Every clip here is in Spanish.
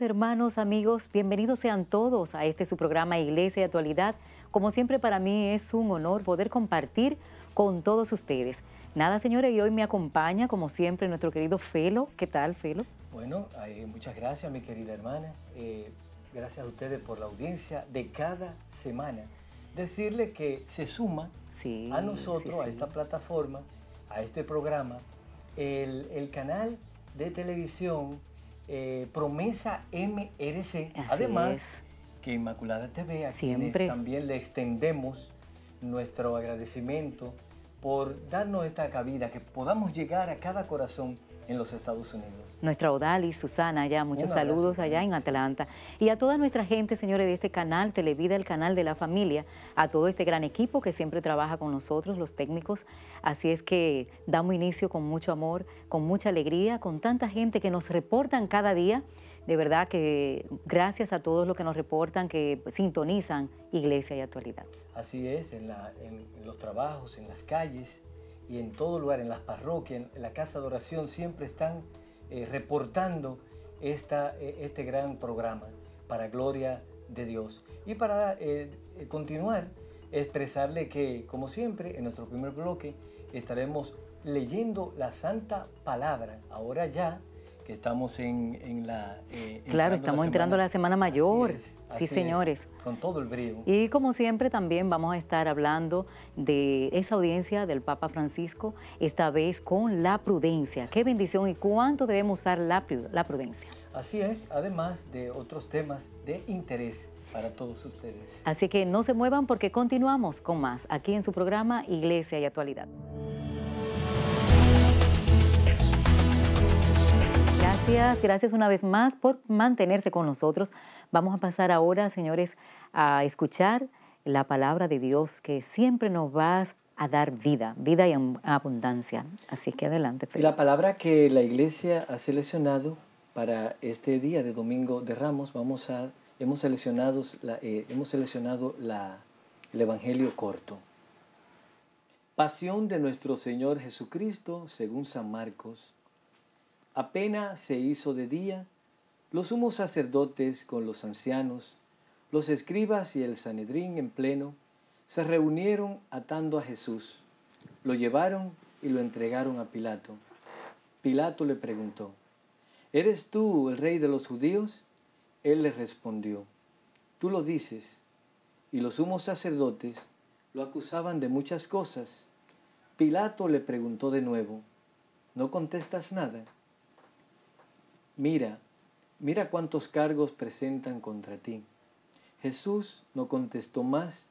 hermanos, amigos, bienvenidos sean todos a este su programa Iglesia y Actualidad. Como siempre para mí es un honor poder compartir con todos ustedes. Nada, señores, y hoy me acompaña, como siempre, nuestro querido Felo. ¿Qué tal, Felo? Bueno, eh, muchas gracias, mi querida hermana. Eh, gracias a ustedes por la audiencia de cada semana. Decirle que se suma a nosotros, a esta plataforma, a este programa, el canal de televisión eh, Promesa MRC. Además, que Inmaculada TV, vea Siempre. también le extendemos nuestro agradecimiento por darnos esta cabida, que podamos llegar a cada corazón en los Estados Unidos. Nuestra Odalis, Susana, allá, muchos saludos allá en Atlanta. Y a toda nuestra gente, señores, de este canal, Televida, el canal de la familia, a todo este gran equipo que siempre trabaja con nosotros, los técnicos. Así es que damos inicio con mucho amor, con mucha alegría, con tanta gente que nos reportan cada día. De verdad que gracias a todos los que nos reportan, que sintonizan Iglesia y Actualidad. Así es, en los trabajos, en las calles, y en todo lugar, en las parroquias, en la casa de oración, siempre están eh, reportando esta, eh, este gran programa para gloria de Dios. Y para eh, continuar, expresarle que, como siempre, en nuestro primer bloque estaremos leyendo la santa palabra, ahora ya que estamos en, en la... Eh, claro, estamos entrando a la Semana Mayor. sí, señores. con todo el brío. Y como siempre también vamos a estar hablando de esa audiencia del Papa Francisco, esta vez con la prudencia. Qué bendición y cuánto debemos usar la prudencia. Así es, además de otros temas de interés para todos ustedes. Así que no se muevan porque continuamos con más aquí en su programa Iglesia y Actualidad. Gracias, gracias una vez más por mantenerse con nosotros. Vamos a pasar ahora, señores, a escuchar la palabra de Dios que siempre nos va a dar vida, vida y abundancia. Así que adelante, La palabra que la iglesia ha seleccionado para este día de Domingo de Ramos, vamos a, hemos seleccionado, eh, hemos seleccionado la, el Evangelio corto. Pasión de nuestro Señor Jesucristo, según San Marcos Apenas se hizo de día, los sumos sacerdotes con los ancianos, los escribas y el Sanedrín en pleno, se reunieron atando a Jesús. Lo llevaron y lo entregaron a Pilato. Pilato le preguntó, ¿Eres tú el rey de los judíos? Él le respondió, tú lo dices. Y los sumos sacerdotes lo acusaban de muchas cosas. Pilato le preguntó de nuevo, ¿no contestas nada? mira, mira cuántos cargos presentan contra ti. Jesús no contestó más,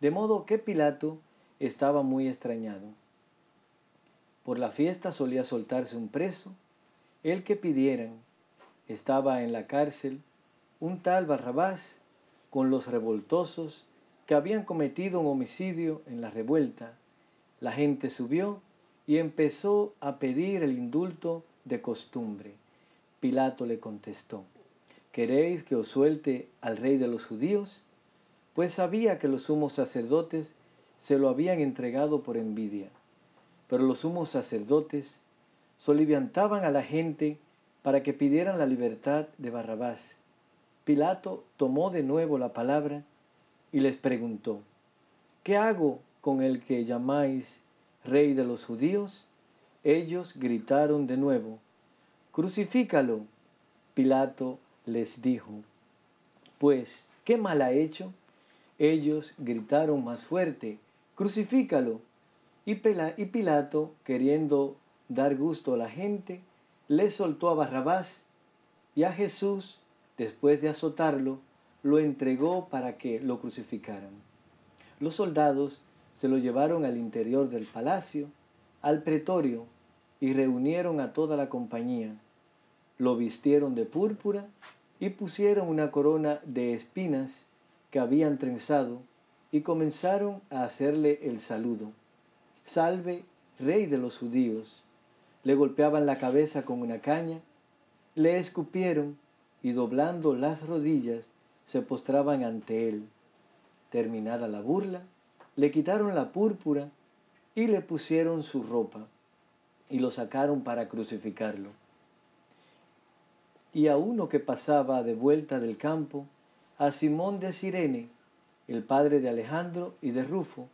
de modo que Pilato estaba muy extrañado. Por la fiesta solía soltarse un preso, el que pidieran. Estaba en la cárcel un tal Barrabás con los revoltosos que habían cometido un homicidio en la revuelta. La gente subió y empezó a pedir el indulto de costumbre. Pilato le contestó, ¿queréis que os suelte al rey de los judíos? Pues sabía que los sumos sacerdotes se lo habían entregado por envidia. Pero los sumos sacerdotes soliviantaban a la gente para que pidieran la libertad de Barrabás. Pilato tomó de nuevo la palabra y les preguntó, ¿qué hago con el que llamáis rey de los judíos? Ellos gritaron de nuevo, crucifícalo. Pilato les dijo, pues, ¿qué mal ha hecho? Ellos gritaron más fuerte, crucifícalo. Y Pilato, queriendo dar gusto a la gente, le soltó a Barrabás y a Jesús, después de azotarlo, lo entregó para que lo crucificaran. Los soldados se lo llevaron al interior del palacio, al pretorio, y reunieron a toda la compañía lo vistieron de púrpura y pusieron una corona de espinas que habían trenzado y comenzaron a hacerle el saludo. Salve, rey de los judíos. Le golpeaban la cabeza con una caña, le escupieron y doblando las rodillas se postraban ante él. Terminada la burla, le quitaron la púrpura y le pusieron su ropa y lo sacaron para crucificarlo y a uno que pasaba de vuelta del campo, a Simón de Sirene, el padre de Alejandro y de Rufo,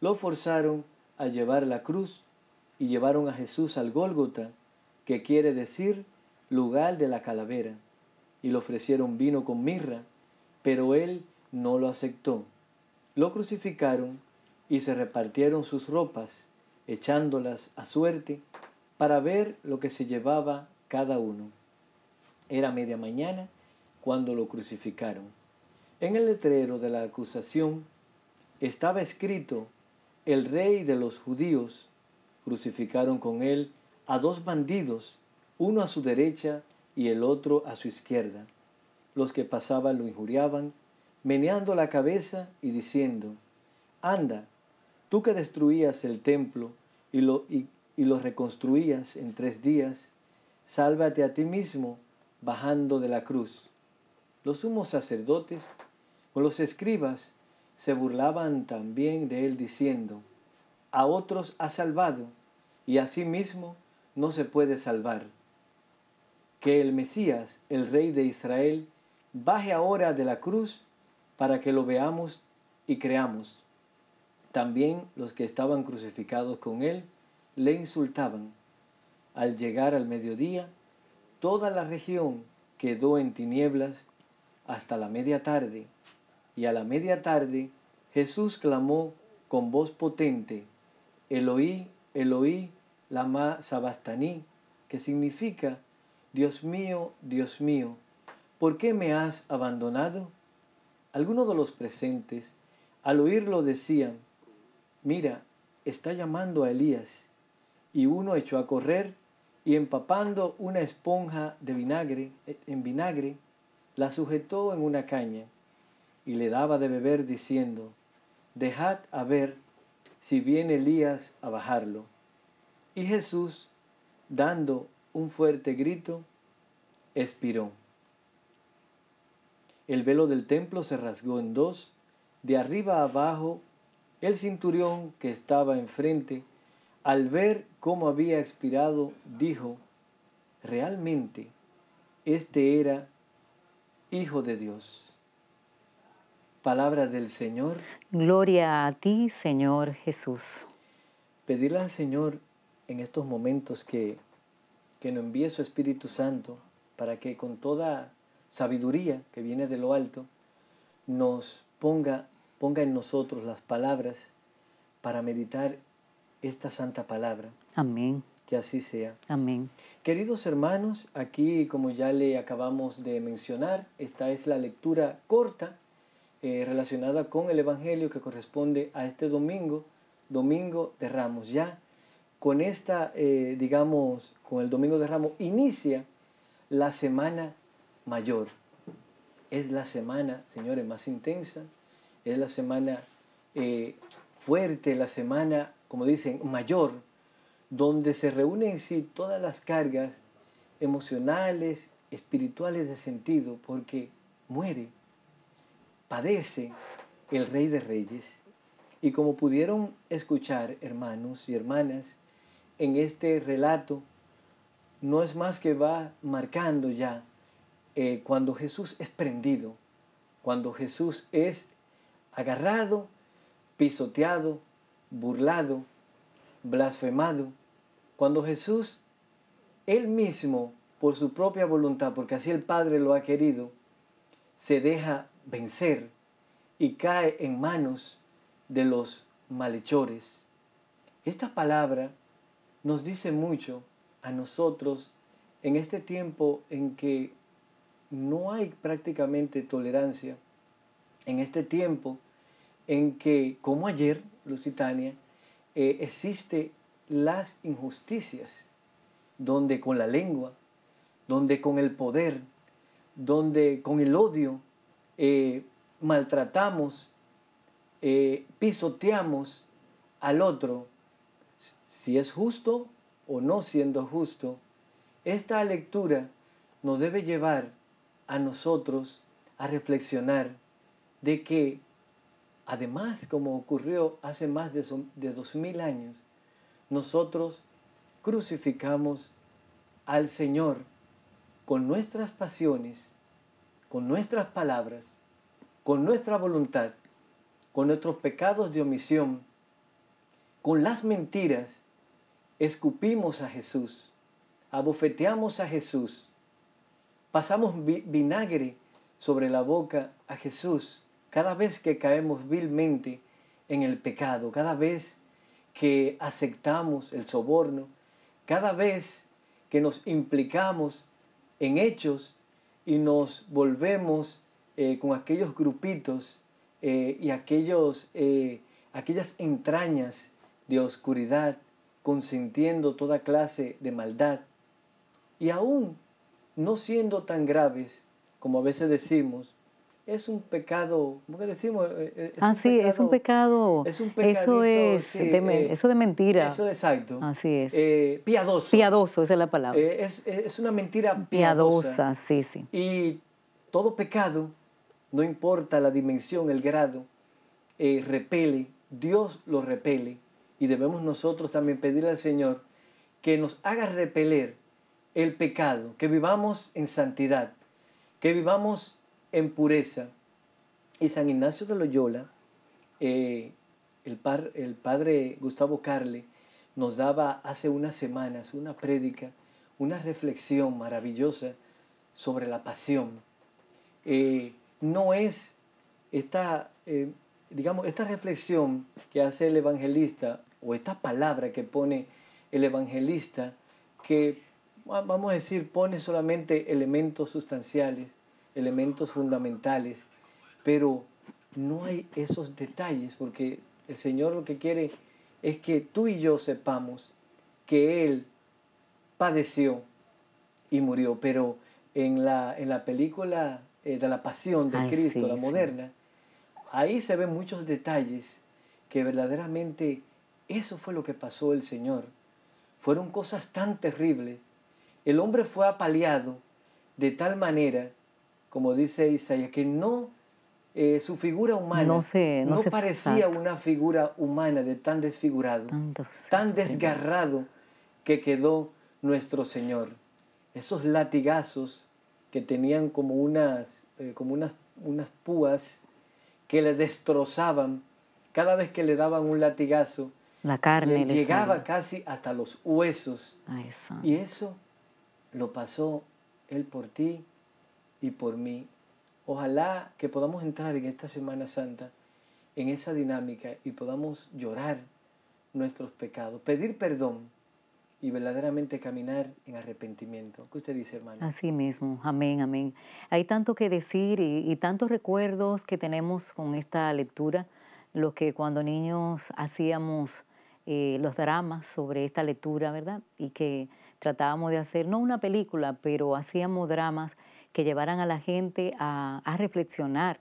lo forzaron a llevar la cruz y llevaron a Jesús al Gólgota, que quiere decir lugar de la calavera, y le ofrecieron vino con mirra, pero él no lo aceptó. Lo crucificaron y se repartieron sus ropas, echándolas a suerte, para ver lo que se llevaba cada uno. Era media mañana cuando lo crucificaron. En el letrero de la acusación estaba escrito, el rey de los judíos, crucificaron con él a dos bandidos, uno a su derecha y el otro a su izquierda. Los que pasaban lo injuriaban, meneando la cabeza y diciendo, Anda, tú que destruías el templo y lo, lo reconstruías en tres días, sálvate a ti mismo bajando de la cruz. Los sumos sacerdotes o los escribas se burlaban también de él diciendo, a otros ha salvado y a sí mismo no se puede salvar. Que el Mesías, el Rey de Israel, baje ahora de la cruz para que lo veamos y creamos. También los que estaban crucificados con él le insultaban. Al llegar al mediodía, toda la región quedó en tinieblas hasta la media tarde. Y a la media tarde Jesús clamó con voz potente, Eloí, Eloí, lama sabastaní, que significa, Dios mío, Dios mío, ¿por qué me has abandonado? Algunos de los presentes, al oírlo, decían, mira, está llamando a Elías. Y uno echó a correr y empapando una esponja de vinagre eh, en vinagre, la sujetó en una caña y le daba de beber diciendo, dejad a ver si viene Elías a bajarlo. Y Jesús, dando un fuerte grito, expiró. El velo del templo se rasgó en dos, de arriba abajo, el cinturión que estaba enfrente, al ver como había expirado, dijo, realmente este era Hijo de Dios. Palabra del Señor. Gloria a ti, Señor Jesús. Pedirle al Señor en estos momentos que, que nos envíe su Espíritu Santo para que con toda sabiduría que viene de lo alto nos ponga, ponga en nosotros las palabras para meditar esta santa palabra Amén. Que así sea. Amén. Queridos hermanos, aquí como ya le acabamos de mencionar, esta es la lectura corta eh, relacionada con el Evangelio que corresponde a este domingo, Domingo de Ramos. Ya con esta, eh, digamos, con el Domingo de Ramos, inicia la semana mayor. Es la semana, señores, más intensa, es la semana eh, fuerte, la semana, como dicen, mayor donde se reúnen en sí todas las cargas emocionales, espirituales de sentido, porque muere, padece el Rey de Reyes. Y como pudieron escuchar, hermanos y hermanas, en este relato, no es más que va marcando ya eh, cuando Jesús es prendido, cuando Jesús es agarrado, pisoteado, burlado, blasfemado, cuando Jesús, él mismo, por su propia voluntad, porque así el Padre lo ha querido, se deja vencer y cae en manos de los malhechores. Esta palabra nos dice mucho a nosotros en este tiempo en que no hay prácticamente tolerancia, en este tiempo en que, como ayer, Lusitania, eh, existe las injusticias, donde con la lengua, donde con el poder, donde con el odio eh, maltratamos, eh, pisoteamos al otro, si es justo o no siendo justo, esta lectura nos debe llevar a nosotros a reflexionar de que, además, como ocurrió hace más de, dos mil años, nosotros crucificamos al Señor con nuestras pasiones, con nuestras palabras, con nuestra voluntad, con nuestros pecados de omisión, con las mentiras, escupimos a Jesús, abofeteamos a Jesús, pasamos vinagre sobre la boca a Jesús cada vez que caemos vilmente en el pecado, cada vez que aceptamos el soborno, cada vez que nos implicamos en hechos y nos volvemos eh, con aquellos grupitos eh, y aquellos, eh, aquellas entrañas de oscuridad, consintiendo toda clase de maldad, y aún no siendo tan graves como a veces decimos, es un pecado, ¿cómo que decimos? Eh, eh, es ah, sí, es un pecado. Es eso es, de, eh, eso de mentira. Eso de exacto. Así es. piadoso. Piadoso, esa es la palabra. es, es, una mentira piadosa. Piadosa, sí, sí. Y todo pecado, no importa la dimensión, el grado, repele, Dios lo repele. Y debemos nosotros también pedirle al Señor que nos haga repeler el pecado, que vivamos en santidad, que vivamos en pureza. Y San Ignacio de Loyola, eh, el, el padre Gustavo Carle, nos daba hace unas semanas una prédica, una reflexión maravillosa sobre la pasión. Eh, no es esta, eh, digamos, esta reflexión que hace el evangelista o esta palabra que pone el evangelista que, vamos a decir, pone solamente elementos sustanciales, elementos fundamentales, pero no hay esos detalles porque el Señor lo que quiere es que tú y yo sepamos que Él padeció y murió, pero en la, en la película eh, de la pasión de Cristo, la moderna, ahí se ven muchos detalles que verdaderamente eso fue lo que pasó el Señor. Fueron cosas tan terribles. El hombre fue apaleado de tal manera como dice Isaías, que no, eh, su figura humana no, parecía una figura humana de tan desfigurado, tan desgarrado que quedó nuestro Señor. Esos latigazos que tenían como unas, eh, como unas, unas púas que le destrozaban cada vez que le daban un latigazo. La carne. Le llegaba casi hasta los huesos. y eso lo pasó Él por ti y por mí. Ojalá que podamos entrar en esta Semana Santa en esa dinámica y podamos llorar nuestros pecados, pedir perdón y verdaderamente caminar en arrepentimiento. ¿Qué usted dice, hermano? Así mismo, amén, amén. Hay tanto que decir y, y tantos recuerdos que tenemos con esta lectura, los que cuando niños hacíamos eh, los dramas sobre esta lectura, ¿verdad? Y que tratábamos de hacer, no una película, pero hacíamos dramas que llevaran a la gente a, reflexionar,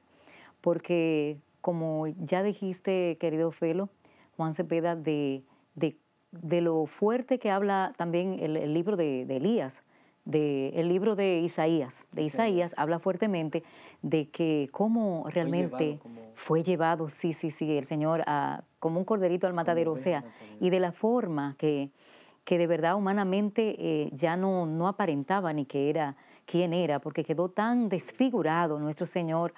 porque como ya dijiste, querido Felo, Juan Cepeda, de, de, lo fuerte que habla también el, libro de, Elías, de, el libro de Isaías. De Isaías habla fuertemente de que cómo realmente fue llevado, sí, sí, sí, el Señor como un corderito al matadero, o sea, y de la forma que, que de verdad humanamente eh, ya no, no aparentaba ni que era quién era, porque quedó tan desfigurado nuestro Señor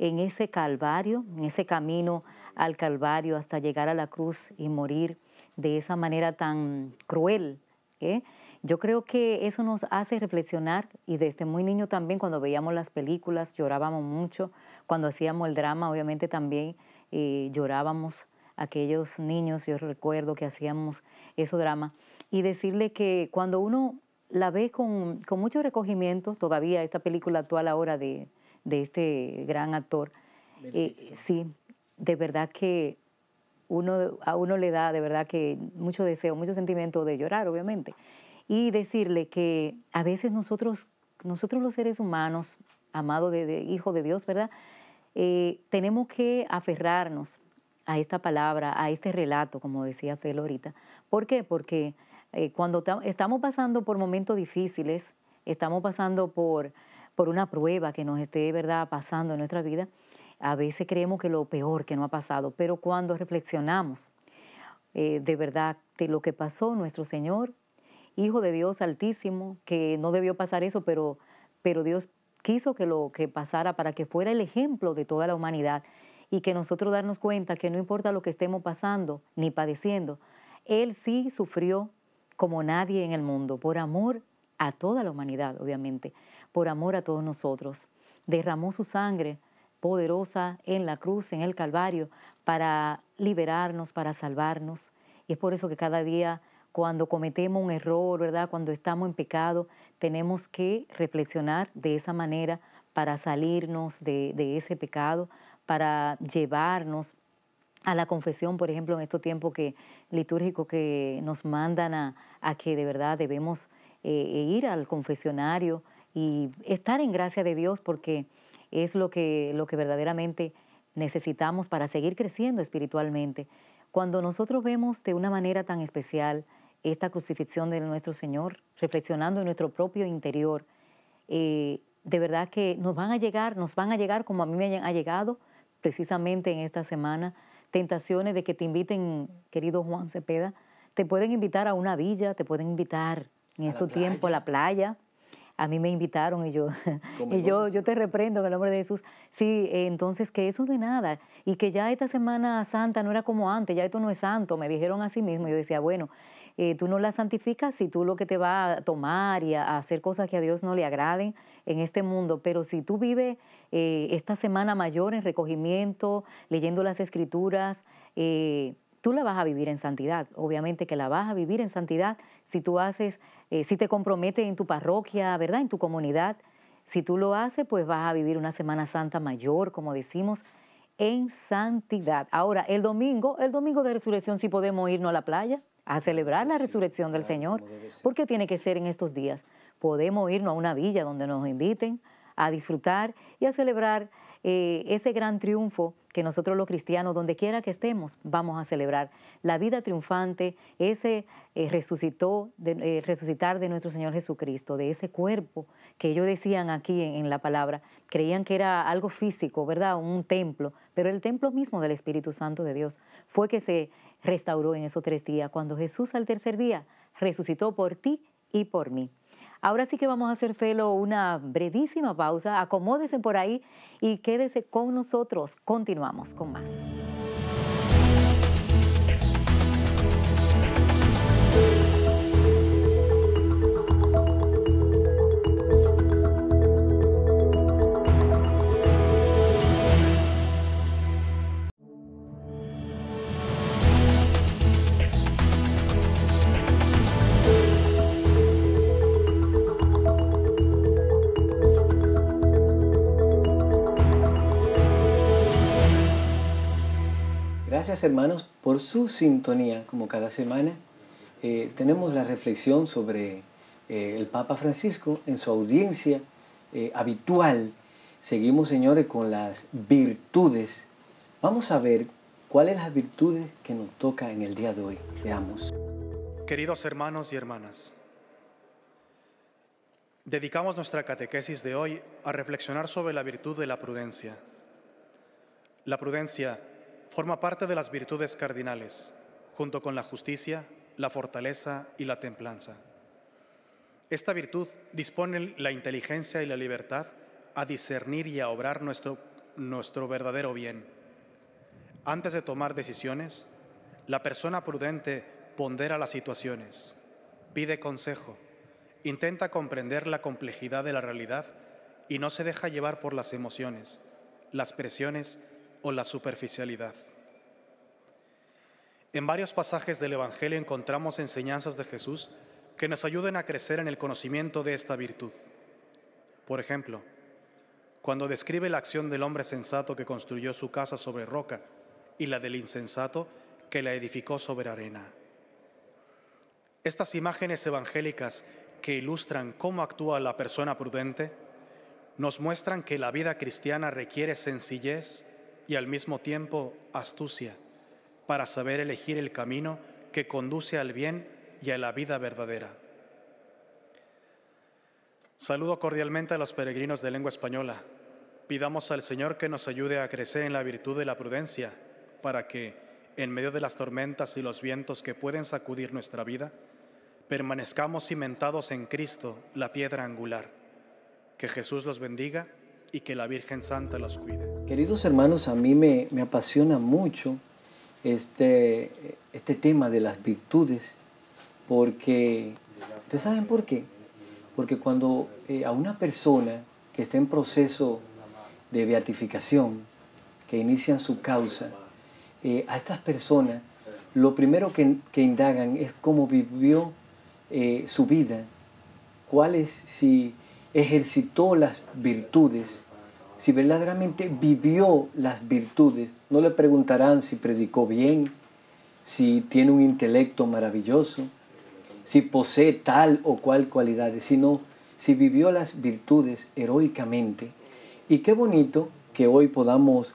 en ese calvario, en ese camino al calvario hasta llegar a la cruz y morir de esa manera tan cruel. ¿eh? Yo creo que eso nos hace reflexionar y desde muy niño también cuando veíamos las películas llorábamos mucho, cuando hacíamos el drama obviamente también eh, llorábamos aquellos niños, yo recuerdo que hacíamos eso drama, y decirle que cuando uno la ve con, mucho recogimiento, todavía esta película actual ahora de, de este gran actor. Eh, sí, de verdad que uno, a uno le da de verdad que mucho deseo, mucho sentimiento de llorar, obviamente. Y decirle que a veces nosotros, nosotros los seres humanos, amado de, de hijo de Dios, ¿verdad? Eh, tenemos que aferrarnos a esta palabra, a este relato, como decía Fel ahorita. ¿Por qué? Porque eh, cuando estamos pasando por momentos difíciles, estamos pasando por, por una prueba que nos esté ¿verdad? pasando en nuestra vida, a veces creemos que lo peor que no ha pasado, pero cuando reflexionamos eh, de verdad de lo que pasó nuestro Señor, Hijo de Dios Altísimo, que no debió pasar eso, pero, pero Dios quiso que lo que pasara para que fuera el ejemplo de toda la humanidad y que nosotros darnos cuenta que no importa lo que estemos pasando ni padeciendo, Él sí sufrió como nadie en el mundo, por amor a toda la humanidad, obviamente, por amor a todos nosotros. Derramó su sangre poderosa en la cruz, en el Calvario, para liberarnos, para salvarnos. Y es por eso que cada día cuando cometemos un error, ¿verdad? Cuando estamos en pecado, tenemos que reflexionar de esa manera para salirnos de, de ese pecado, para llevarnos a la confesión, por ejemplo, en estos tiempos que, litúrgicos que nos mandan a, que de verdad debemos eh, eh, ir al confesionario y estar en gracia de Dios porque es lo que, lo que verdaderamente necesitamos para seguir creciendo espiritualmente. Cuando nosotros vemos de una manera tan especial esta crucifixión de nuestro Señor, reflexionando en nuestro propio interior, eh, de verdad que nos van a llegar, nos van a llegar como a mí me ha llegado precisamente en esta semana tentaciones de que te inviten, querido Juan Cepeda, te pueden invitar a una villa, te pueden invitar en estos tiempos a la playa. A mí me invitaron y yo, y yo, yo te reprendo en el nombre de Jesús. Sí, eh, entonces que eso no es nada. Y que ya esta Semana Santa no era como antes, ya esto no es santo. Me dijeron a sí mismo. Yo decía, bueno, eh, tú no la santificas si tú lo que te va a tomar y a, hacer cosas que a Dios no le agraden en este mundo, pero si tú vives eh, esta semana mayor en recogimiento, leyendo las escrituras, eh, tú la vas a vivir en santidad. Obviamente que la vas a vivir en santidad si tú haces, si te comprometes en tu parroquia, ¿verdad? En tu comunidad. Si tú lo haces, pues vas a vivir una Semana Santa mayor, como decimos, en santidad. Ahora, el domingo, el domingo de resurrección, si podemos irnos a la playa a celebrar la resurrección del Señor, porque tiene que ser en estos días. Podemos irnos a una villa donde nos inviten a disfrutar y a celebrar eh, ese gran triunfo que nosotros los cristianos, donde quiera que estemos, vamos a celebrar. La vida triunfante, ese eh, resucitó, eh, resucitar de nuestro Señor Jesucristo, de ese cuerpo que ellos decían aquí en, la palabra, creían que era algo físico, ¿verdad? Un templo, pero el templo mismo del Espíritu Santo de Dios fue que se restauró en esos tres días, cuando Jesús al tercer día resucitó por ti y por mí. Ahora sí que vamos a hacer, Felo, una brevísima pausa. Acomódese por ahí y quédese con nosotros. Continuamos con más. hermanos por su sintonía, como cada semana. Eh, tenemos la reflexión sobre eh, el Papa Francisco en su audiencia eh, habitual. Seguimos, señores, con las virtudes. Vamos a ver cuáles las virtudes que nos toca en el día de hoy. Veamos. Queridos hermanos y hermanas, dedicamos nuestra catequesis de hoy a reflexionar sobre la virtud de la prudencia. La prudencia forma parte de las virtudes cardinales, junto con la justicia, la fortaleza y la templanza. Esta virtud dispone la inteligencia y la libertad a discernir y a obrar nuestro, nuestro verdadero bien. Antes de tomar decisiones, la persona prudente pondera las situaciones, pide consejo, intenta comprender la complejidad de la realidad y no se deja llevar por las emociones, las presiones o la superficialidad. En varios pasajes del Evangelio encontramos enseñanzas de Jesús que nos ayuden a crecer en el conocimiento de esta virtud. Por ejemplo, cuando describe la acción del hombre sensato que construyó su casa sobre roca y la del insensato que la edificó sobre arena. Estas imágenes evangélicas que ilustran cómo actúa la persona prudente nos muestran que la vida cristiana requiere sencillez y al mismo tiempo astucia para saber elegir el camino que conduce al bien y a la vida verdadera. Saludo cordialmente a los peregrinos de lengua española. Pidamos al Señor que nos ayude a crecer en la virtud de la prudencia, para que, en medio de las tormentas y los vientos que pueden sacudir nuestra vida, permanezcamos cimentados en Cristo, la piedra angular. Que Jesús los bendiga y que la Virgen Santa las cuide. Queridos hermanos, a mí me, apasiona mucho este, este tema de las virtudes, porque, ¿ustedes saben por qué? Porque cuando eh, a una persona que está en proceso de beatificación, que inician su causa, eh, a estas personas lo primero que, indagan es cómo vivió eh, su vida, cuál es, si ejercitó las virtudes, si verdaderamente vivió las virtudes, no le preguntarán si predicó bien, si tiene un intelecto maravilloso, si posee tal o cual cualidades, sino si vivió las virtudes heroicamente. Y qué bonito que hoy podamos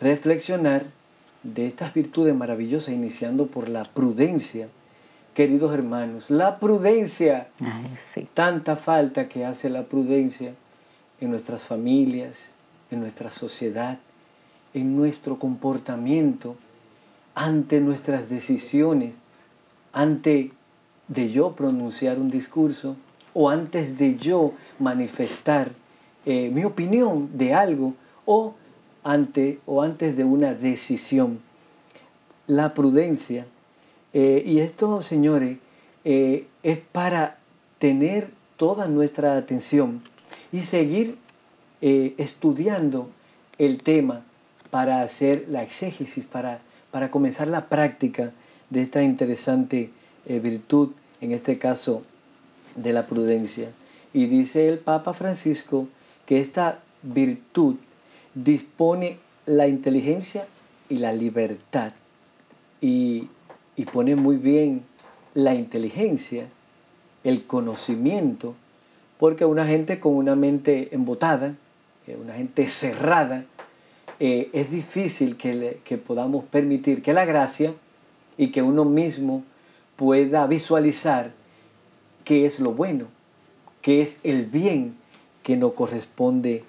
reflexionar de estas virtudes maravillosas, iniciando por la prudencia, queridos hermanos, la prudencia, tanta falta que hace la prudencia en nuestras familias, en nuestra sociedad, en nuestro comportamiento, ante nuestras decisiones, ante de yo pronunciar un discurso o antes de yo manifestar eh, mi opinión de algo o, ante, o antes de una decisión. La prudencia eh, y esto, señores, eh, es para tener toda nuestra atención y seguir eh, estudiando el tema para hacer la exégesis, para, para comenzar la práctica de esta interesante virtud, en este caso de la prudencia. Y dice el Papa Francisco que esta virtud dispone la inteligencia y la libertad. Y y pone muy bien la inteligencia, el conocimiento, porque una gente con una mente embotada, eh, una gente cerrada, eh, es difícil que, que podamos permitir que la gracia y que uno mismo pueda visualizar qué es lo bueno, qué es el bien que nos corresponde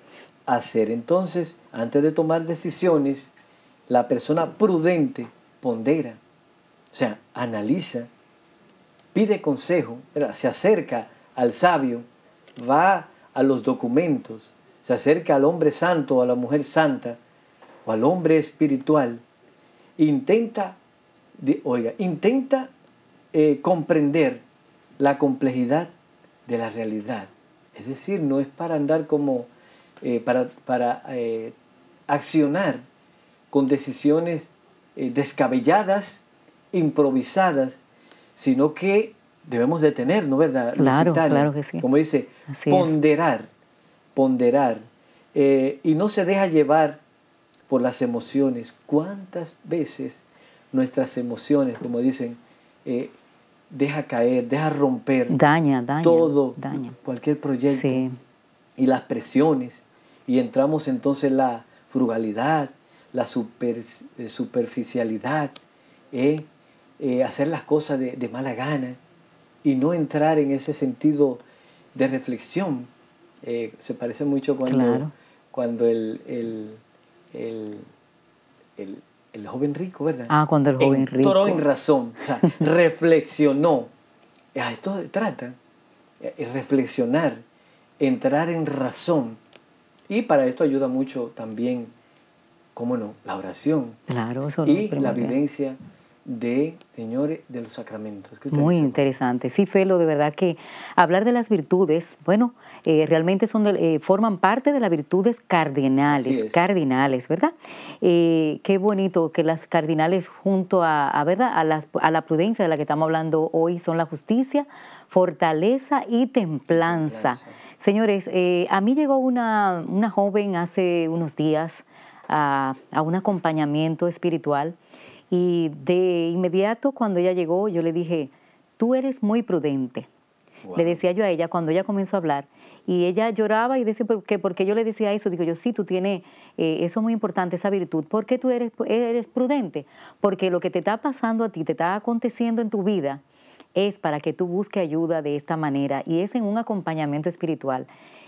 hacer. Entonces, antes de tomar decisiones, la persona prudente pondera, o sea, analiza, pide consejo, se acerca al sabio, va a los documentos, se acerca al hombre santo o a la mujer santa o al hombre espiritual, intenta, oiga, intenta eh, comprender la complejidad de la realidad. Es decir, no es para andar como, eh, para, eh, accionar con decisiones descabelladas improvisadas, sino que debemos detener, ¿no verdad? Claro, que sí. Como dice, ponderar, ponderar. Eh, y no se deja llevar por las emociones. ¿Cuántas veces nuestras emociones, como dicen, eh, deja caer, deja romper? Daña, daña. Todo, cualquier proyecto. Y las presiones. Y entramos entonces en la frugalidad, la super, eh, superficialidad. Eh, eh, hacer las cosas de, mala gana y no entrar en ese sentido de reflexión. Eh, se parece mucho cuando, cuando el, el, joven rico, ¿verdad? Ah, cuando el joven rico. en razón, reflexionó. A ah, esto trata, eh, reflexionar, entrar en razón. Y para esto ayuda mucho también, cómo no, la oración. Claro, eso Y la vivencia de, señores, de los sacramentos. Muy interesante. Sí, Felo, de verdad que hablar de las virtudes, bueno, eh, realmente son eh, forman parte de las virtudes cardinales, cardinales, ¿verdad? Eh, qué bonito que las cardinales junto a, ¿verdad? A, a la prudencia de la que estamos hablando hoy son la justicia, fortaleza y templanza. Señores, a mí llegó una, joven hace unos días a, a un acompañamiento espiritual y de inmediato cuando ella llegó, yo le dije, tú eres muy prudente. Le decía yo a ella cuando ella comenzó a hablar. Y ella lloraba y decía, ¿por qué? Porque yo le decía eso. Digo yo, sí, tú tienes, eh, eso muy importante, esa virtud. ¿Por qué tú eres, eres prudente? Porque lo que te está pasando a ti, te está aconteciendo en tu vida, es para que tú busques ayuda de esta manera. Y es en un acompañamiento espiritual.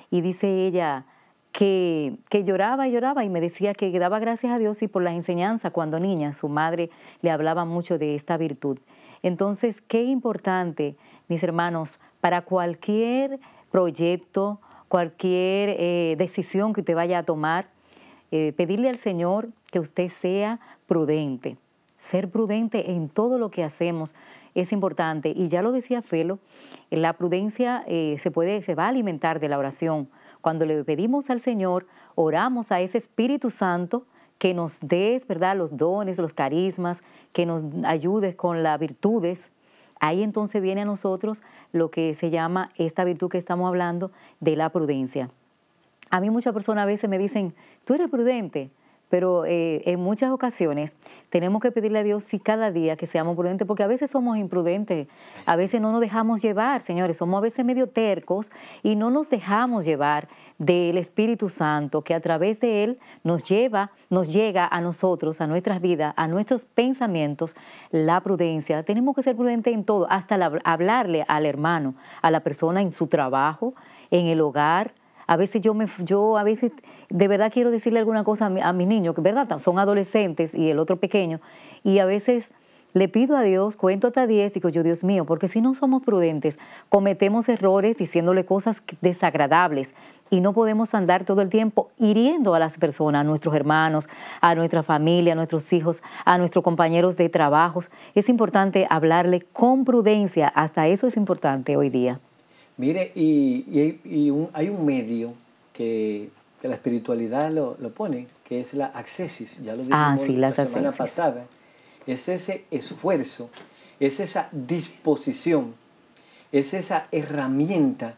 Y dice ella, que, lloraba y lloraba y me decía que daba gracias a Dios y por la enseñanza cuando niña. Su madre le hablaba mucho de esta virtud. Entonces, qué importante, mis hermanos, para cualquier proyecto, cualquier eh, decisión que usted vaya a tomar, eh, pedirle al Señor que usted sea prudente. Ser prudente en todo lo que hacemos es importante. Y ya lo decía Felo, la prudencia eh, se, puede, se va a alimentar de la oración. Cuando le pedimos al Señor, oramos a ese Espíritu Santo que nos des, ¿verdad?, los dones, los carismas, que nos ayudes con las virtudes. Ahí entonces viene a nosotros lo que se llama esta virtud que estamos hablando de la prudencia. A mí muchas personas a veces me dicen, tú eres prudente pero eh, en muchas ocasiones tenemos que pedirle a Dios si cada día que seamos prudentes, porque a veces somos imprudentes, a veces no nos dejamos llevar, señores, somos a veces medio tercos y no nos dejamos llevar del Espíritu Santo, que a través de Él nos lleva, nos llega a nosotros, a nuestras vidas, a nuestros pensamientos, la prudencia. Tenemos que ser prudentes en todo, hasta hablarle al hermano, a la persona en su trabajo, en el hogar, a veces yo me, yo a veces de verdad quiero decirle alguna cosa a, mi, a mis niños, que verdad, son adolescentes y el otro pequeño, y a veces le pido a Dios, cuento hasta y digo yo, Dios mío, porque si no somos prudentes, cometemos errores diciéndole cosas desagradables y no podemos andar todo el tiempo hiriendo a las personas, a nuestros hermanos, a nuestra familia, a nuestros hijos, a nuestros compañeros de trabajos. Es importante hablarle con prudencia, hasta eso es importante hoy día. Mire, y, hay un medio que, la espiritualidad lo, pone, que es la accesis, ya lo ah, dije la semana pasada. Es ese esfuerzo, es esa disposición, es esa herramienta,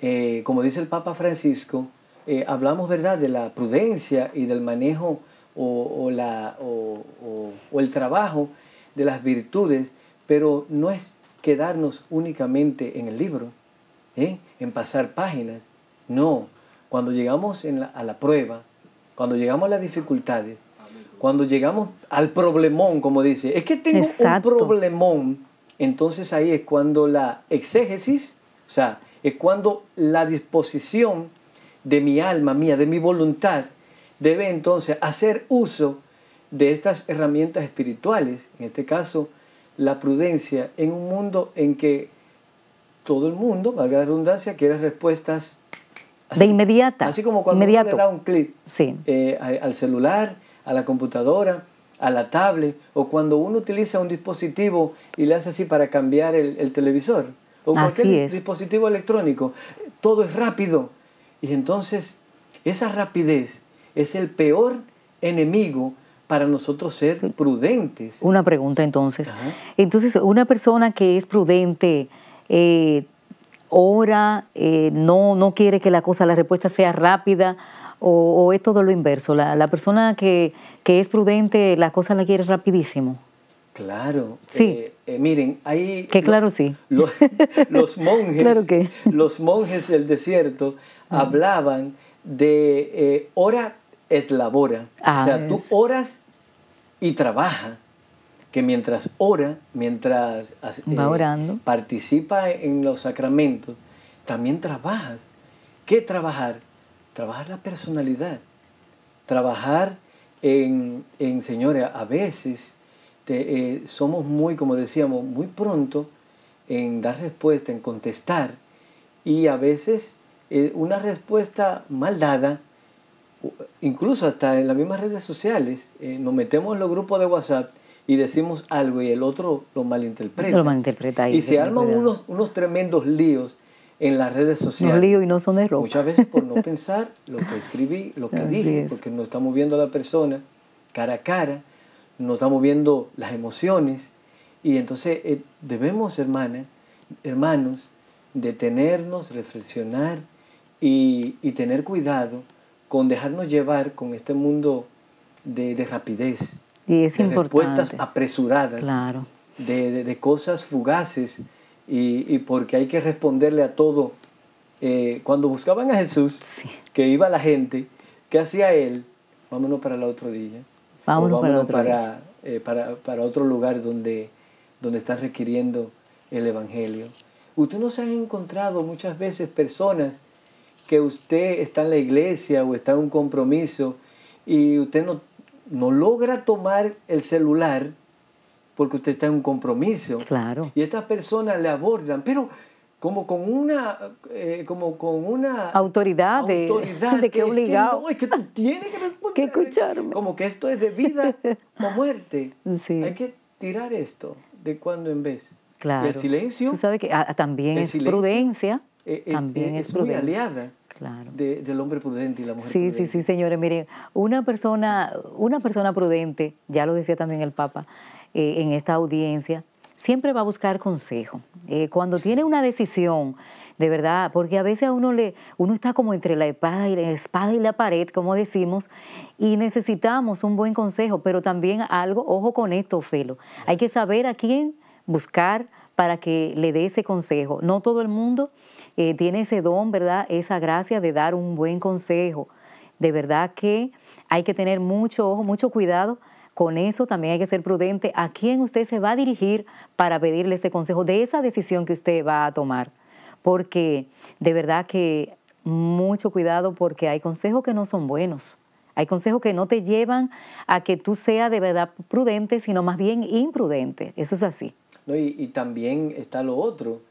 eh, como dice el Papa Francisco, eh, hablamos, ¿verdad?, de la prudencia y del manejo o el trabajo de las virtudes, pero no es quedarnos únicamente en el libro, ¿eh? en pasar páginas. No, cuando llegamos a la prueba, cuando llegamos a las dificultades, cuando llegamos al problemón, como dice, es que tengo un problemón, entonces ahí es cuando la exégesis, o sea, es cuando la disposición de mi alma mía, de mi voluntad, debe entonces hacer uso de estas herramientas espirituales, en este caso la prudencia, en un mundo en que todo el mundo, valga la redundancia, quiere respuestas de inmediata. Así como cuando uno le da un clic eh, al celular, a la computadora, a la tablet, o cuando uno utiliza un dispositivo y le hace así para cambiar el, televisor, o cualquier así dispositivo electrónico, todo es rápido. Y entonces, esa rapidez es el peor enemigo para nosotros ser prudentes. Una pregunta entonces. Entonces, una persona que es prudente, eh, ora, eh, no, no quiere que la cosa, la respuesta sea rápida, o, es todo lo inverso. La, persona que, es prudente, la cosa la quiere rapidísimo. Claro. Sí. Eh, eh, miren, ahí... Que claro, sí. Los, monjes, claro que. los monjes del desierto ah. hablaban de ora et labora. o sea, ah, tú oras y trabajas que mientras ora, mientras eh, orando. participa en los sacramentos, también trabajas. ¿Qué trabajar? Trabajar la personalidad. Trabajar en, en a veces eh, somos muy, como decíamos, muy pronto en dar respuesta, en contestar, y a veces eh, una respuesta mal dada, incluso hasta en las mismas redes sociales, nos metemos en los grupos de WhatsApp, y decimos algo y el otro lo malinterpreta. y, se arman unos, unos tremendos líos en las redes sociales. Un lío y no son errores. Muchas veces por no pensar lo que escribí, lo que dije, porque no estamos viendo a la persona cara a cara, Nos estamos viendo las emociones. Y entonces eh, debemos, hermanas hermanos, detenernos, reflexionar y, tener cuidado con dejarnos llevar con este mundo de, de rapidez, y es de importante. respuestas apresuradas, claro. de, de, cosas fugaces, y, y, porque hay que responderle a todo. Eh, cuando buscaban a Jesús, que iba la gente, ¿qué hacía él? Vámonos para la otra día. Vámonos, para, para, otro eh, para, otro lugar donde, donde estás requiriendo el Evangelio. Usted no se ha encontrado muchas veces personas que usted está en la iglesia o está en un compromiso y usted no no logra tomar el celular porque usted está en un compromiso. Claro. Y estas personas le abordan, pero como con una eh, como con una autoridad, de, que, obligado es que, tú tienes que responder escucharme como que esto es de vida o muerte sí. hay que tirar esto de cuando en vez claro. el silencio tú sabes que ah, ah, también es prudencia e- e- también e- es, prudencia del hombre prudente y la mujer sí, Sí, sí, señores. Miren, una persona, una persona prudente, ya lo decía también el Papa eh, en esta audiencia, siempre va a buscar consejo. Eh, cuando tiene una decisión, de verdad, porque a veces a uno le, uno está como entre la espada y la espada y la pared, como decimos, y necesitamos un buen consejo, pero también algo, ojo con esto, Felo. Hay que saber a quién buscar para que le dé ese consejo. No todo el mundo eh, tiene ese don, ¿verdad? Esa gracia de dar un buen consejo. De verdad que hay que tener mucho ojo, mucho cuidado con eso también hay que ser prudente a quién usted se va a dirigir para pedirle ese consejo de esa decisión que usted va a tomar. Porque de verdad que mucho cuidado porque hay consejos que no son buenos. Hay consejos que no te llevan a que tú seas de verdad prudente, sino más bien imprudente. Eso es así. y, y también está lo otro,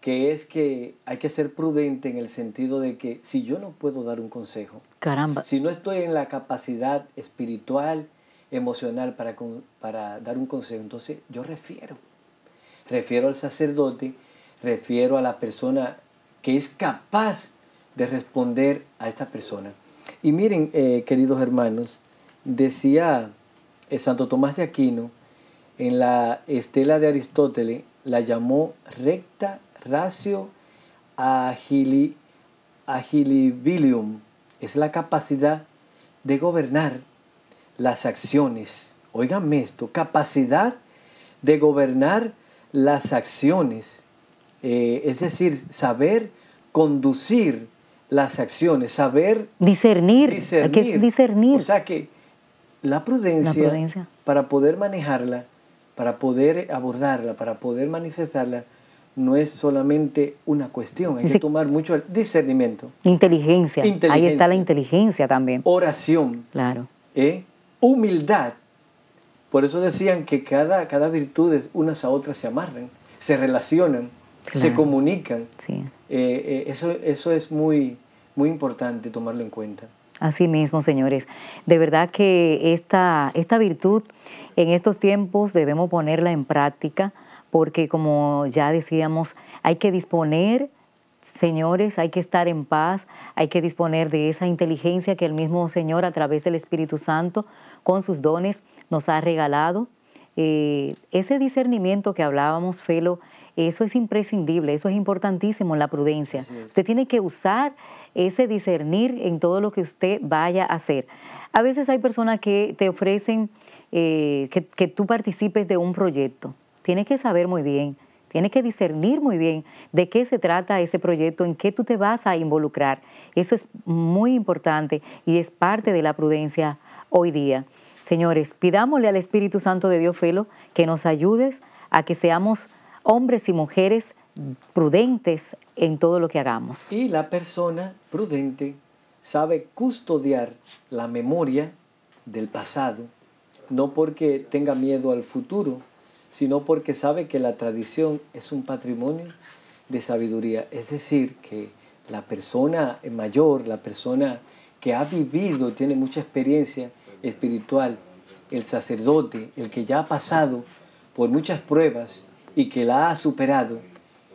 que es que hay que ser prudente en el sentido de que si yo no puedo dar un consejo, Caramba. si no estoy en la capacidad espiritual, emocional para, para dar un consejo, entonces yo refiero. Refiero al sacerdote, refiero a la persona que es capaz de responder a esta persona. Y miren, eh, queridos hermanos, decía eh, Santo Tomás de Aquino, en la estela de Aristóteles, la llamó recta ratio agili, agilibilium es la capacidad de gobernar las acciones. oiganme esto, capacidad de gobernar las acciones. Eh, es decir, saber conducir las acciones, saber... Discernir. discernir. discernir? O sea que la prudencia, para poder manejarla, para poder abordarla, para poder manifestarla, no es solamente una cuestión, hay que tomar mucho discernimiento. Inteligencia. Ahí está la inteligencia también. Oración. Claro. ¿Eh? Humildad. Por eso decían que cada, cada es unas a otras se amarran, se relacionan, se comunican. Sí. Eh, eh, eso, eso es muy, muy importante tomarlo en cuenta. Así mismo, señores. De verdad que esta, esta virtud en estos tiempos debemos ponerla en práctica porque como ya decíamos, hay que disponer, señores, hay que estar en paz, hay que disponer de esa inteligencia que el mismo Señor a través del Espíritu Santo, con sus dones, nos ha regalado. Eh, ese discernimiento que hablábamos, Felo, eso es imprescindible, eso es importantísimo la prudencia. Usted tiene que usar ese discernir en todo lo que usted vaya a hacer. A veces hay personas que te ofrecen eh, que tú participes de un proyecto tienes que saber muy bien, tiene que discernir muy bien de qué se trata ese proyecto, en qué tú te vas a involucrar. Eso es muy importante y es parte de la prudencia hoy día. Señores, pidámosle al Espíritu Santo de Dios, Felo, que nos ayudes a que seamos hombres y mujeres prudentes en todo lo que hagamos. Y la persona prudente sabe custodiar la memoria del pasado, no porque tenga miedo al futuro, sino porque sabe que la tradición es un patrimonio de sabiduría. Es decir, que la persona mayor, la persona que ha vivido, tiene mucha experiencia espiritual, el sacerdote, el que ya ha pasado por muchas pruebas y que la ha superado,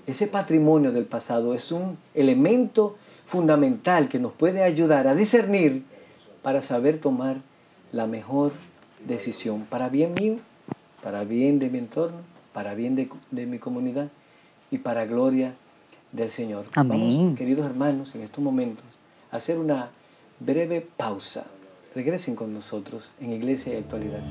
ese patrimonio del pasado es un elemento fundamental que nos puede ayudar a discernir para saber tomar la mejor decisión para bien mío para bien de mi entorno, para bien de, mi comunidad y para gloria del Señor. Amén. Vamos, queridos hermanos, en estos momentos, hacer una breve pausa. Regresen con nosotros en Iglesia y Actualidad.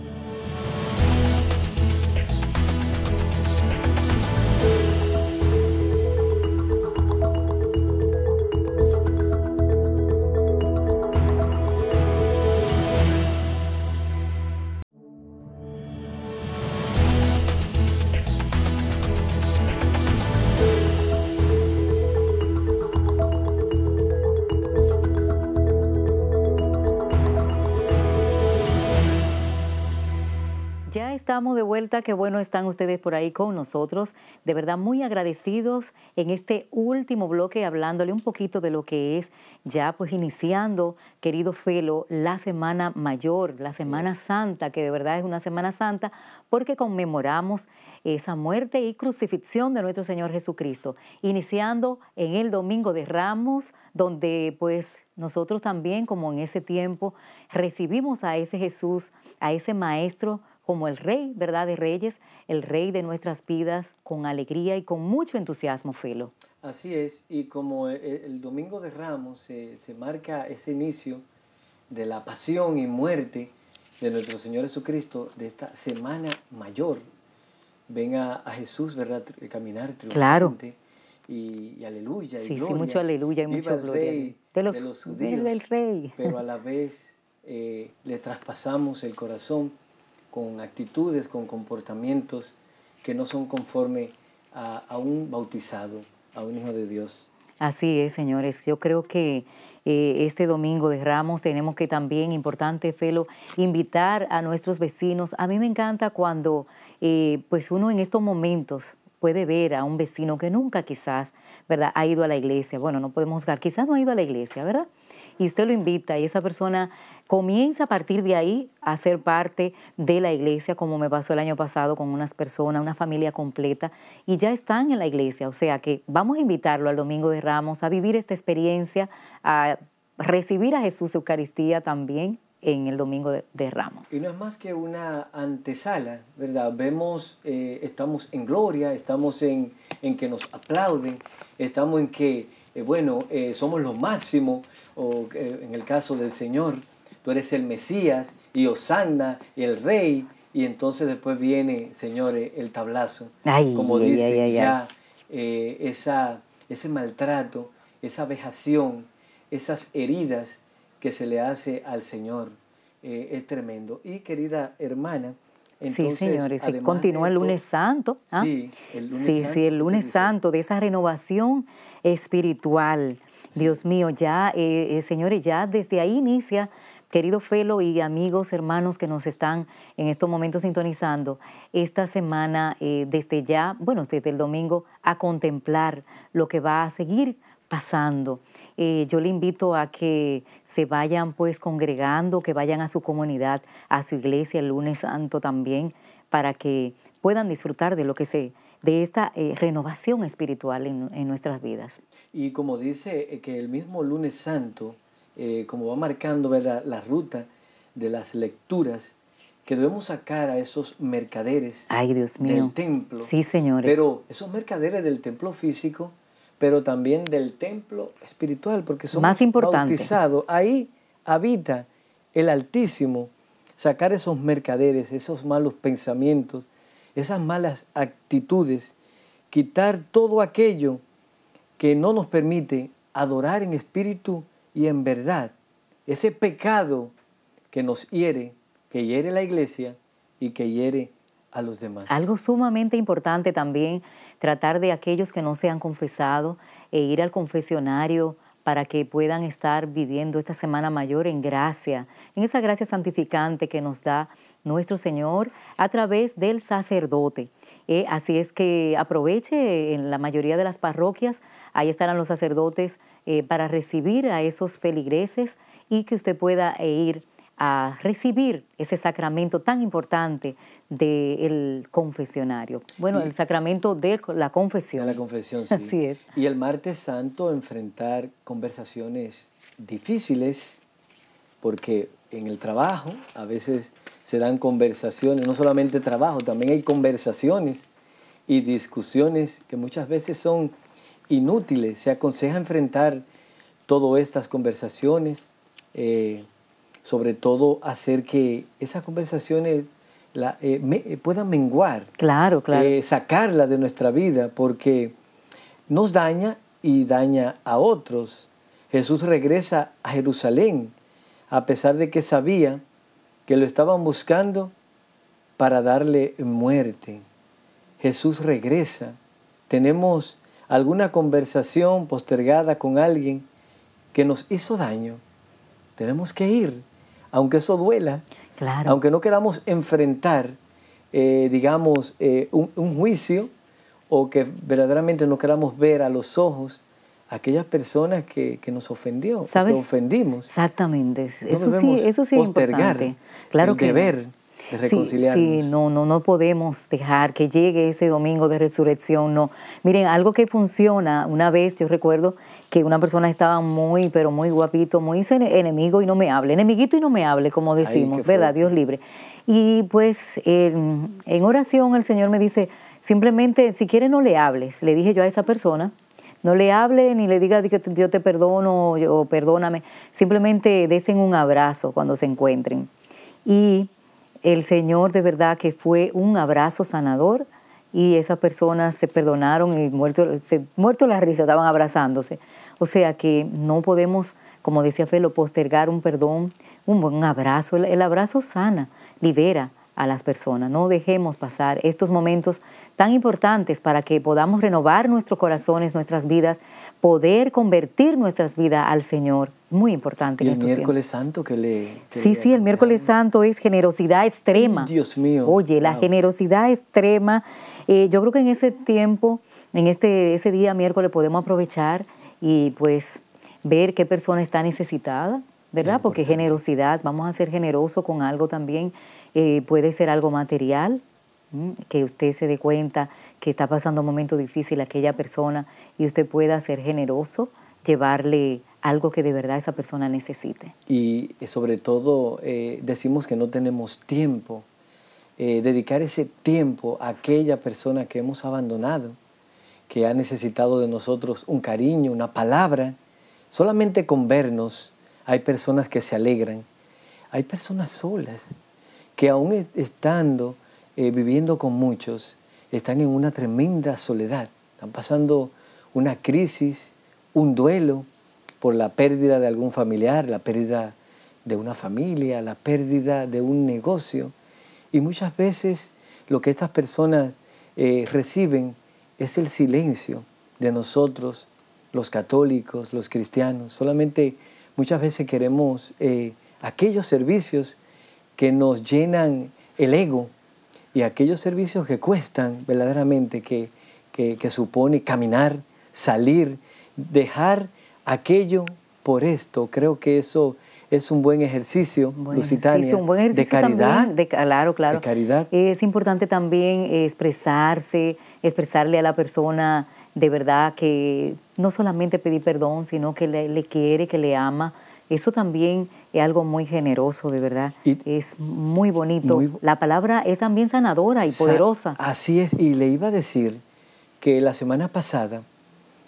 de vuelta, qué bueno están ustedes por ahí con nosotros. De verdad, muy agradecidos en este último bloque, hablándole un poquito de lo que es ya pues iniciando, querido Felo, la Semana Mayor, la Semana Santa, que de verdad es una Semana Santa, porque conmemoramos esa muerte y crucifixión de nuestro Señor Jesucristo, iniciando en el Domingo de Ramos, donde pues nosotros también, como en ese tiempo, recibimos a ese Jesús, a ese Maestro, como el Rey, ¿verdad? De Reyes, el Rey de nuestras vidas, con alegría y con mucho entusiasmo, Felo. Así es, y como eh, eh, el, Domingo de Ramos se, marca ese inicio de la pasión y muerte de nuestro Señor Jesucristo, de esta Semana Mayor, venga a, Jesús, ¿verdad? Eh, caminar triunfante. Claro. Y, aleluya. Y gloria. sí, mucho aleluya y mucho gloria. Rey de los, judíos, rey. Pero a la vez le traspasamos el corazón con actitudes, con comportamientos que no son conforme a, un bautizado, a un hijo de Dios. Así es, señores. Yo creo que eh, este domingo de Ramos tenemos que también, importante, Felo, invitar a nuestros vecinos. A mí me encanta cuando eh, pues uno en estos momentos puede ver a un vecino que nunca quizás, ¿verdad?, ha ido a la iglesia. Bueno, no podemos juzgar, quizás no ha ido a la iglesia, ¿verdad? y usted lo invita y esa persona comienza a partir de ahí a ser parte de la iglesia, como me pasó el año pasado con unas personas, una familia completa, y ya están en la iglesia. O sea que vamos a invitarlo al Domingo de Ramos a vivir esta experiencia, a recibir a Jesús Eucaristía también en el Domingo de, Ramos. Y no es más que una antesala, ¿verdad? Vemos, eh, estamos en gloria, estamos en, en que nos aplauden, estamos en que eh, bueno, eh, somos lo máximo, o eh, en el caso del Señor, tú eres el Mesías y Osanna y el Rey, y entonces después viene, señores, el tablazo, como dice ya, esa, ese maltrato, esa vejación, esas heridas que se le hace al Señor. es tremendo. Y querida hermana, sí, señores, continúa el lunes santo. ¿ah? Sí, el lunes sí, santo. el lunes santo, de esa renovación espiritual. Dios mío, ya, eh, eh, señores, ya desde ahí inicia, querido Felo y amigos, hermanos que nos están en estos momentos sintonizando, esta semana eh, desde ya, bueno, desde el domingo, a contemplar lo que va a seguir pasando. Eh, yo le invito a que se vayan pues congregando, que vayan a su comunidad, a su iglesia el lunes santo también, para que puedan disfrutar de lo que se de esta eh, renovación espiritual en, nuestras vidas. Y como dice eh, que el mismo lunes santo, como va marcando ¿verdad? la ruta de las lecturas, que debemos sacar a esos mercaderes del templo. Sí, señores. Pero esos mercaderes del templo físico pero también del templo espiritual, porque somos Más importante. bautizados. Ahí habita el Altísimo. Sacar esos mercaderes, esos malos pensamientos, esas malas actitudes, quitar todo aquello que no nos permite adorar en espíritu y en verdad. Ese pecado que nos hiere, que hiere la iglesia y que hiere demás. Algo sumamente importante también, tratar de aquellos que no se han confesado e ir al confesionario para que puedan estar viviendo esta Semana Mayor en gracia, en esa gracia santificante que nos da nuestro Señor a través del sacerdote. Eh, así es que aproveche, en la mayoría de las parroquias, ahí estarán los sacerdotes eh, para recibir a esos feligreses y que usted pueda eh, ir a recibir ese sacramento tan importante del confesionario. Bueno, el sacramento de la confesión. De la confesión, sí. Así es. Y el martes santo enfrentar conversaciones difíciles, porque en el trabajo a veces se dan conversaciones, no solamente trabajo, también hay conversaciones y discusiones que muchas veces son inútiles. Se aconseja enfrentar todas estas conversaciones. Eh, sobre todo hacer que esas conversaciones eh, la, eh, eh, puedan menguar. Claro, sacarla de nuestra vida, porque nos daña y daña a otros. Jesús regresa a Jerusalén, a pesar de que sabía que lo estaban buscando para darle muerte. Jesús regresa. Tenemos alguna conversación postergada con alguien que nos hizo daño. Tenemos que ir aunque eso duela, claro. aunque no queramos enfrentar, eh, digamos, eh, un, juicio o que verdaderamente no queramos ver a los ojos a aquellas personas que, nos ofendió, que ofendimos. Exactamente, eso, sí, eso sí es importante. Claro el que ver. Sí, no, no, no podemos dejar que llegue ese domingo de resurrección, no. Miren, algo que funciona, una vez yo recuerdo que una persona estaba muy, pero muy guapito, muy enemigo y no me hable, enemiguito y no me hable, como decimos, ¿verdad? Dios libre. Y pues en, oración el Señor me dice, simplemente si quiere no le hables, le dije yo a esa persona, no le hable ni le diga que yo te perdono o perdóname, simplemente desen un abrazo cuando se encuentren. Y el Señor de verdad que fue un abrazo sanador y esas personas se perdonaron y muerto, se, muerto la risa, estaban abrazándose. O sea que no podemos, como decía Felo, postergar un perdón, un buen abrazo. El, el abrazo sana, libera a las personas. No dejemos pasar estos momentos tan importantes para que podamos renovar nuestros corazones, nuestras vidas, poder convertir nuestras vidas al Señor. Muy importante. el miércoles santo que le... sí, sí, el miércoles santo es generosidad extrema. Dios mío. Oye, la generosidad extrema. Eh, yo creo que en ese tiempo, en este, ese día miércoles podemos aprovechar y pues ver qué persona está necesitada, ¿verdad? Porque generosidad, vamos a ser generosos con algo también eh, puede ser algo material, que usted se dé cuenta que está pasando un momento difícil aquella persona y usted pueda ser generoso, llevarle algo que de verdad esa persona necesite. Y eh, sobre todo eh, decimos que no tenemos tiempo, dedicar ese tiempo a aquella persona que hemos abandonado, que ha necesitado de nosotros un cariño, una palabra, solamente con vernos hay personas que se alegran, hay personas solas que aún estando eh, viviendo con muchos, están en una tremenda soledad, están pasando una crisis, un duelo por la pérdida de algún familiar, la pérdida de una familia, la pérdida de un negocio. Y muchas veces lo que estas personas eh, reciben es el silencio de nosotros, los católicos, los cristianos. Solamente muchas veces queremos eh, aquellos servicios que nos llenan el ego y aquellos servicios que cuestan verdaderamente, que, supone caminar, salir, dejar aquello por esto. Creo que eso es un buen ejercicio, de caridad. claro, claro. De caridad. Es importante también expresarse, expresarle a la persona de verdad que no solamente pedir perdón, sino que le quiere, que le ama. Eso también es algo muy generoso, de verdad. es muy bonito. La palabra es también sanadora y poderosa. Así es, y le iba a decir que la semana pasada,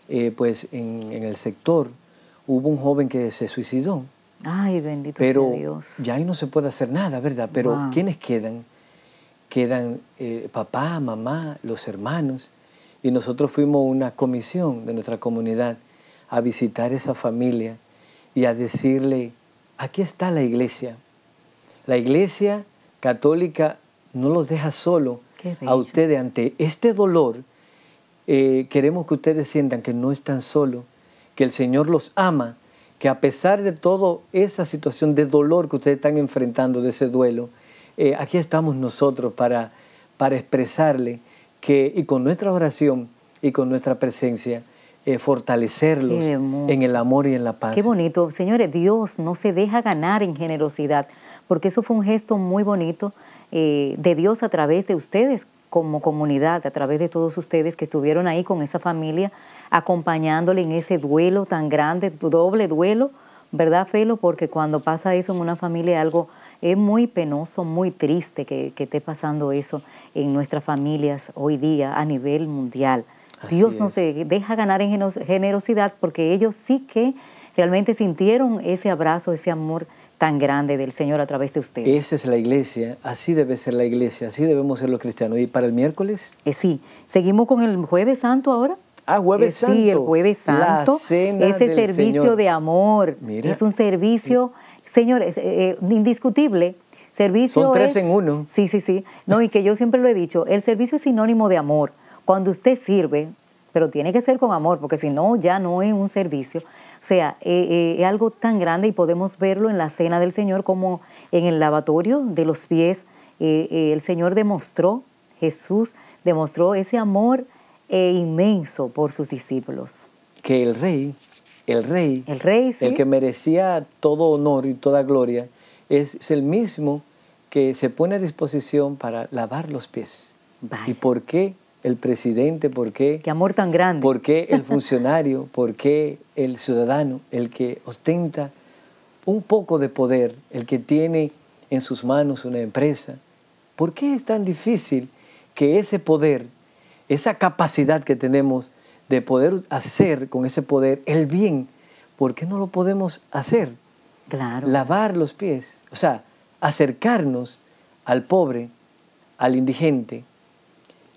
eh, pues en, el sector, hubo un joven que se suicidó. Ay, bendito Pero sea Dios. Ya ahí no se puede hacer nada, ¿verdad? Pero quienes ¿quiénes quedan? Quedan eh, papá, mamá, los hermanos. Y nosotros fuimos una comisión de nuestra comunidad a visitar esa familia y a decirle aquí está la iglesia. La iglesia católica no los deja solo a ustedes ante este dolor. Eh, queremos que ustedes sientan que no están solos, que el Señor los ama, que a pesar de toda esa situación de dolor que ustedes están enfrentando, de ese duelo, eh, aquí estamos nosotros para, para expresarle que, y con nuestra oración y con nuestra presencia, eh, fortalecerlos en el amor y en la paz. Qué bonito. Señores, Dios no se deja ganar en generosidad, porque eso fue un gesto muy bonito eh, de Dios a través de ustedes como comunidad, a través de todos ustedes que estuvieron ahí con esa familia, acompañándole en ese duelo tan grande, doble duelo, ¿verdad, Felo? Porque cuando pasa eso en una familia algo es muy penoso, muy triste que esté pasando eso en nuestras familias hoy día a nivel mundial. Dios no se deja ganar en generosidad porque ellos sí que realmente sintieron ese abrazo, ese amor tan grande del Señor a través de ustedes. Esa es la iglesia, así debe ser la iglesia, así debemos ser los cristianos. ¿Y para el miércoles? Eh, sí, seguimos con el jueves santo ahora. Ah, jueves santo. Eh, sí, el jueves santo. Ese servicio de amor es un servicio, señor, señores, eh, eh, indiscutible. Servicio Son tres en uno. Sí, sí, sí. No, y que yo siempre lo he dicho, el servicio es sinónimo de amor. Cuando usted sirve, pero tiene que ser con amor, porque si no, ya no es un servicio. O sea, eh, eh, es algo tan grande y podemos verlo en la cena del Señor como en el lavatorio de los pies. Eh, el Señor demostró, Jesús demostró ese amor inmenso por sus discípulos. Que el rey, el rey, el rey, el que merecía todo honor y toda gloria, es, el mismo que se pone a disposición para lavar los pies. ¿Y por qué el presidente, por qué... Qué amor tan grande. Por qué el funcionario, por qué el ciudadano, el que ostenta un poco de poder, el que tiene en sus manos una empresa. ¿Por qué es tan difícil que ese poder, esa capacidad que tenemos de poder hacer con ese poder el bien, ¿por qué no lo podemos hacer? Claro. Lavar los pies, o sea, acercarnos al pobre, al indigente,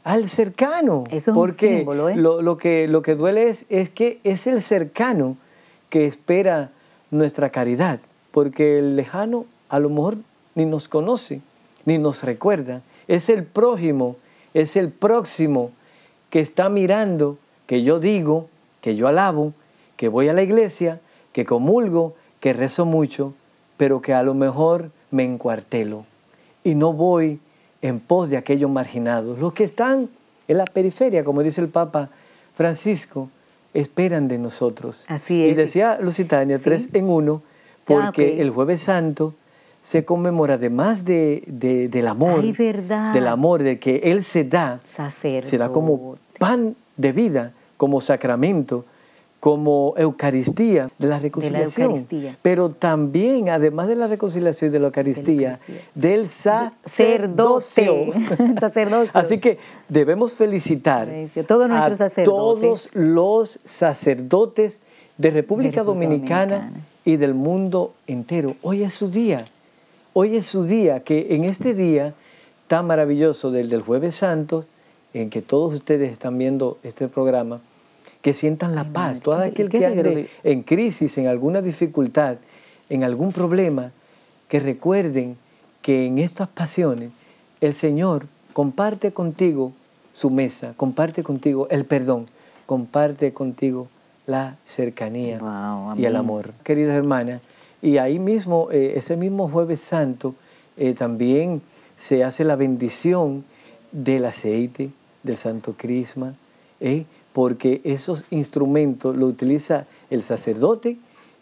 al cercano. Eso es porque ¿eh? lo, que, lo que duele es, es que es el cercano que espera nuestra caridad, porque el lejano a lo mejor ni nos conoce, ni nos recuerda. Es el prójimo, es el próximo que está mirando, que yo digo, que yo alabo, que voy a la iglesia, que comulgo, que rezo mucho, pero que a lo mejor me encuartelo y no voy en pos de aquellos marginados. Los que están en la periferia, como dice el Papa Francisco, esperan de nosotros. Así Y decía Lusitania, tres en uno, porque ah, el jueves santo se conmemora además de, del amor, del amor de que Él se da, se da como pan de vida, como sacramento, como Eucaristía, de la reconciliación. Pero también, además de la reconciliación y de la Eucaristía, del sacerdocio. Así que debemos felicitar todos a todos los sacerdotes de República, Dominicana, y del mundo entero. Hoy es su día. Hoy es su día, que en este día tan maravilloso del, del Jueves Santo, en que todos ustedes están viendo este programa, que sientan la paz. toda Todo aquel que ande en crisis, en alguna dificultad, en algún problema, que recuerden que en estas pasiones el Señor comparte contigo su mesa, comparte contigo el perdón, comparte contigo la cercanía y el amor. Querida hermanas, y ahí mismo, eh, ese mismo jueves santo, eh, también se hace la bendición del aceite, del santo crisma. ¿eh? porque esos instrumentos lo utiliza el sacerdote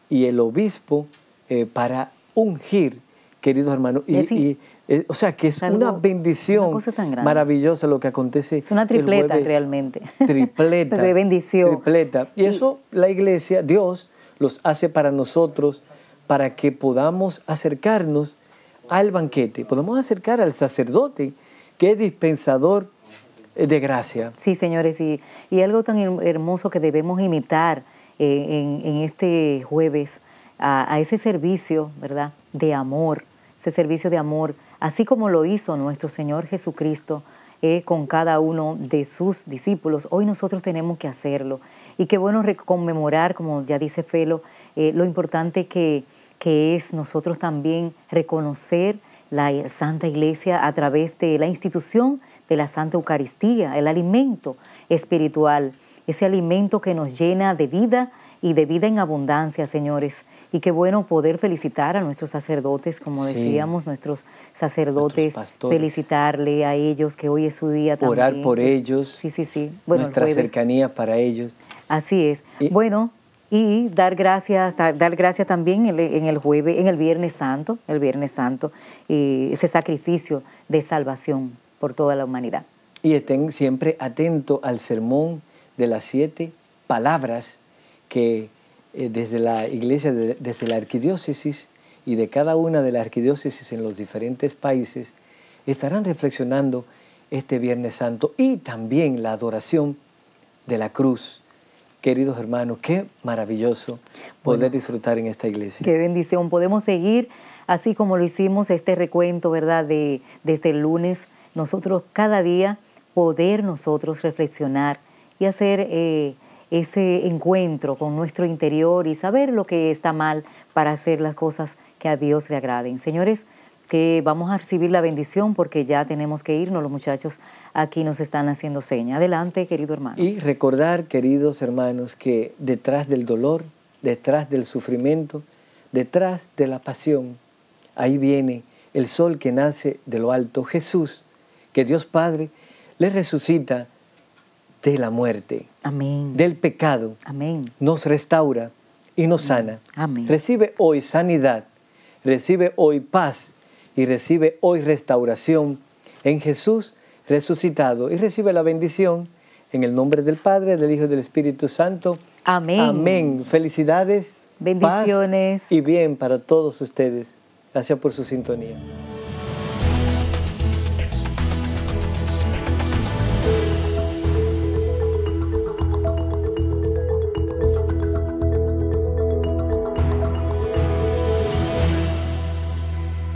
y el obispo eh, para ungir, queridos hermanos. Y, eh, o sea, que es una bendición maravillosa lo que acontece. Es una tripleta realmente. Tripleta. de bendición. Tripleta. Y, eso la iglesia, Dios, los hace para nosotros, para que podamos acercarnos al banquete, Podemos acercar al sacerdote, que es dispensador eh, de gracia. Sí, señores, y, y algo tan hermoso que debemos imitar eh, en, este jueves a, ese servicio, ¿verdad?, de amor, ese servicio de amor, así como lo hizo nuestro Señor Jesucristo eh, con cada uno de sus discípulos. Hoy nosotros tenemos que hacerlo. Y qué bueno conmemorar, como ya dice Felo, lo importante que, que es nosotros también reconocer la Santa Iglesia a través de la institución de la Santa Eucaristía, el alimento espiritual, ese alimento que nos llena de vida y de vida en abundancia, señores. Y qué bueno poder felicitar a nuestros sacerdotes, como decíamos, nuestros sacerdotes, felicitarle a ellos que hoy es su día también. Orar por ellos. Sí, sí, sí. nuestra cercanía para ellos. Así es. bueno, y dar gracias, dar, gracias también en, el jueves, en el Viernes Santo, el Viernes Santo, ese sacrificio de salvación por toda la humanidad. Y estén siempre atentos al sermón de las siete palabras que eh, desde la iglesia, desde la arquidiócesis y de cada una de las arquidiócesis en los diferentes países, estarán reflexionando este Viernes Santo y también la adoración de la cruz. Queridos hermanos, qué maravilloso poder disfrutar en esta iglesia. Qué bendición. Podemos seguir así como lo hicimos este recuento, ¿verdad? De, desde el este lunes nosotros cada día poder nosotros reflexionar y hacer eh, ese encuentro con nuestro interior y saber lo que está mal para hacer las cosas que a Dios le agraden. Señores, que vamos a recibir la bendición porque ya tenemos que irnos, los muchachos aquí nos están haciendo seña. Adelante, querido hermano. Y recordar, queridos hermanos, que detrás del dolor, detrás del sufrimiento, detrás de la pasión, ahí viene el sol que nace de lo alto, Jesús que Dios Padre le resucita de la muerte, Amén. del pecado, Amén. nos restaura y nos sana. Amén. Recibe hoy sanidad, recibe hoy paz y recibe hoy restauración en Jesús resucitado y recibe la bendición en el nombre del Padre, del Hijo y del Espíritu Santo. Amén. Amén. Felicidades. Bendiciones. y bien para todos ustedes. Gracias por su sintonía.